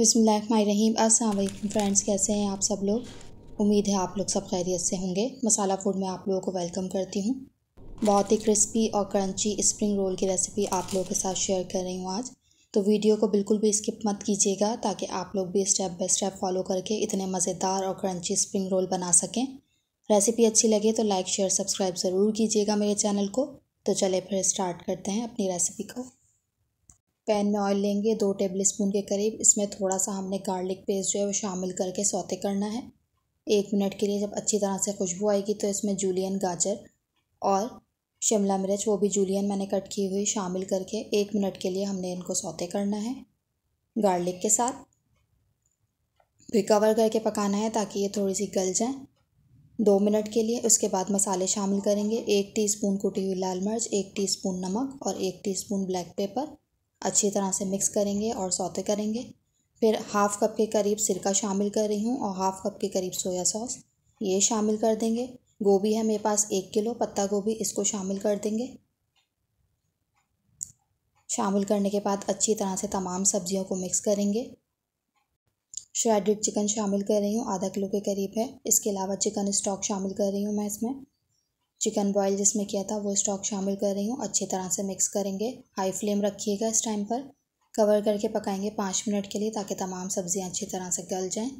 बिसमीम अस्सलाम फ्रेंड्स कैसे हैं आप सब लोग उम्मीद है आप लोग सब खैरियत से होंगे मसाला फूड में आप लोगों को वेलकम करती हूँ बहुत ही क्रिस्पी और क्रंची स्प्रिंग रोल की रेसिपी आप लोगों के साथ शेयर कर रही हूँ आज तो वीडियो को बिल्कुल भी स्किप मत कीजिएगा ताकि आप लोग भी स्टेप बाई स्टेप फॉलो करके इतने मज़ेदार और क्रंची स्प्रिंग रोल बना सकें रेसिपी अच्छी लगे तो लाइक शेयर सब्सक्राइब ज़रूर कीजिएगा मेरे चैनल को तो चले फिर स्टार्ट करते हैं अपनी रेसिपी को पैन में ऑयल लेंगे दो टेबल स्पून के करीब इसमें थोड़ा सा हमने गार्लिक पेस्ट जो है वो शामिल करके सौते करना है एक मिनट के लिए जब अच्छी तरह से खुशबू आएगी तो इसमें जूलियन गाजर और शिमला मिर्च वो भी जूलियन मैंने कट की हुई शामिल करके एक मिनट के लिए हमने इनको सौते करना है गार्लिक के साथ फिर कवर करके पकाना है ताकि ये थोड़ी सी गल जाए दो मिनट के लिए उसके बाद मसाले शामिल करेंगे एक टीस्पून कुटी हुई लाल मिर्च एक टीस्पून नमक और एक टीस्पून ब्लैक पेपर अच्छी तरह से मिक्स करेंगे और सौते करेंगे फिर हाफ़ कप के करीब सिरका शामिल कर रही हूँ और हाफ़ कप के करीब सोया सॉस ये शामिल कर देंगे गोभी है मेरे पास एक किलो पत्ता गोभी इसको शामिल कर देंगे शामिल करने के बाद अच्छी तरह से तमाम सब्जियों को मिक्स करेंगे श्रेडेड चिकन शामिल कर रही हूँ आधा किलो के करीब है इसके अलावा चिकन स्टॉक शामिल कर रही हूँ मैं इसमें चिकन बॉयल जिसमें किया था वो स्टॉक शामिल कर रही हूँ अच्छी तरह से मिक्स करेंगे हाई फ्लेम रखिएगा इस टाइम पर कवर करके पकाएंगे पाँच मिनट के लिए ताकि तमाम सब्ज़ियाँ अच्छी तरह से गल जाएँ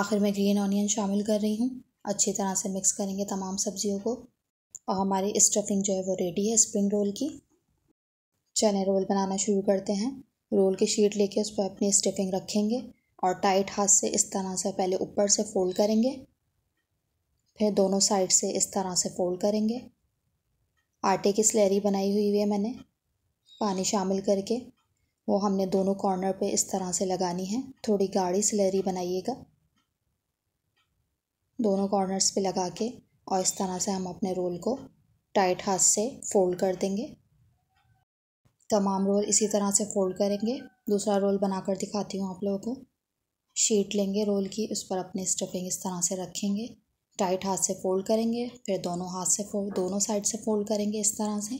आखिर में ग्रीन ऑनियन शामिल कर रही हूँ अच्छी तरह से मिक्स करेंगे तमाम सब्ज़ियों को और हमारी स्टफिंग जो है वो रेडी है स्प्रिंग रोल की चने रोल बनाना शुरू करते हैं रोल की शीट लेके उस पर अपनी स्टफिंग रखेंगे और टाइट हाथ से इस तरह से पहले ऊपर से फोल्ड करेंगे फिर दोनों साइड से इस तरह से फ़ोल्ड करेंगे आटे की स्लेरी बनाई हुई है मैंने पानी शामिल करके वो हमने दोनों कॉर्नर पे इस तरह से लगानी है थोड़ी गाढ़ी स्लेरी बनाइएगा दोनों कॉर्नर्स पे लगा के और इस तरह से हम अपने रोल को टाइट हाथ से फ़ोल्ड कर देंगे तमाम रोल इसी तरह से फ़ोल्ड करेंगे दूसरा रोल बनाकर दिखाती हूँ आप लोगों को शीट लेंगे रोल की उस पर अपनी स्टफिंग इस तरह से रखेंगे टाइट हाथ से फोल्ड करेंगे फिर दोनों हाथ से फोल्ड दोनों साइड से फोल्ड करेंगे इस तरह से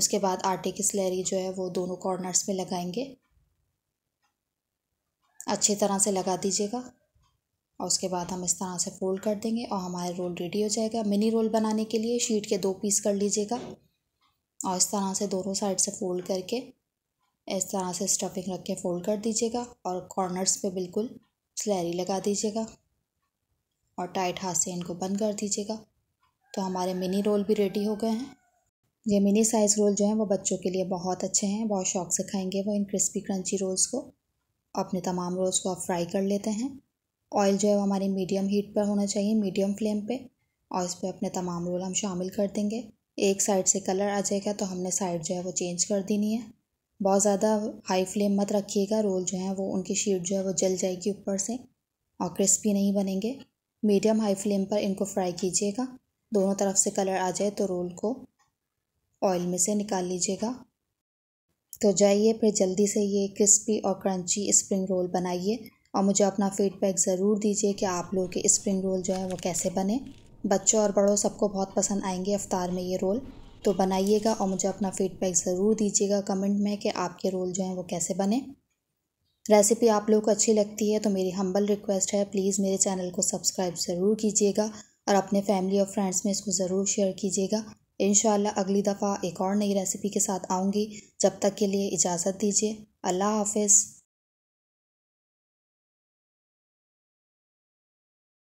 उसके बाद आटे की स्लेरी जो है वो दोनों कॉर्नर्स पे लगाएंगे अच्छी तरह से लगा दीजिएगा और उसके बाद हम इस तरह से फोल्ड कर देंगे और हमारे रोल रेडी हो जाएगा मिनी रोल बनाने के लिए शीट के दो पीस कर लीजिएगा और इस तरह से दोनों साइड से फोल्ड करके इस तरह से स्टफिंग रख के फोल्ड कर दीजिएगा और कॉर्नर्स पे बिल्कुल स्लैरी लगा दीजिएगा और टाइट हाथ से इनको बंद कर दीजिएगा तो हमारे मिनी रोल भी रेडी हो गए हैं ये मिनी साइज़ रोल जो हैं वो बच्चों के लिए बहुत अच्छे हैं बहुत शौक से खाएंगे वो इन क्रिस्पी क्रंची रोल्स को अपने तमाम रोल्स को आप फ्राई कर लेते हैं ऑयल जो है वो हमारी मीडियम हीट पर होना चाहिए मीडियम फ्लेम पे और इस पर अपने तमाम रोल हम शामिल कर देंगे एक साइड से कलर आ जाएगा तो हमने साइड जो है वो चेंज कर देनी है बहुत ज़्यादा हाई फ्लेम मत रखिएगा रोल जो है वो उनकी शीट जो है वो जल जाएगी ऊपर से और क्रिस्पी नहीं बनेंगे मीडियम हाई फ्लेम पर इनको फ्राई कीजिएगा दोनों तरफ से कलर आ जाए तो रोल को ऑयल में से निकाल लीजिएगा तो जाइए फिर जल्दी से ये क्रिस्पी और क्रंची स्प्रिंग रोल बनाइए और मुझे अपना फीडबैक ज़रूर दीजिए कि आप लोगों के स्प्रिंग रोल जो है वो कैसे बने बच्चों और बड़ों सबको बहुत पसंद आएंगे अफ्तार में ये रोल तो बनाइएगा और मुझे अपना फीडबैक ज़रूर दीजिएगा कमेंट में कि आपके रोल जो हैं वो कैसे बने रेसिपी आप लोग को अच्छी लगती है तो मेरी हम्बल रिक्वेस्ट है प्लीज़ मेरे चैनल को सब्सक्राइब ज़रूर कीजिएगा और अपने फैमिली और फ्रेंड्स में इसको ज़रूर शेयर कीजिएगा इन अगली दफ़ा एक और नई रेसिपी के साथ आऊँगी जब तक के लिए इजाज़त दीजिए अल्लाह हाफिज़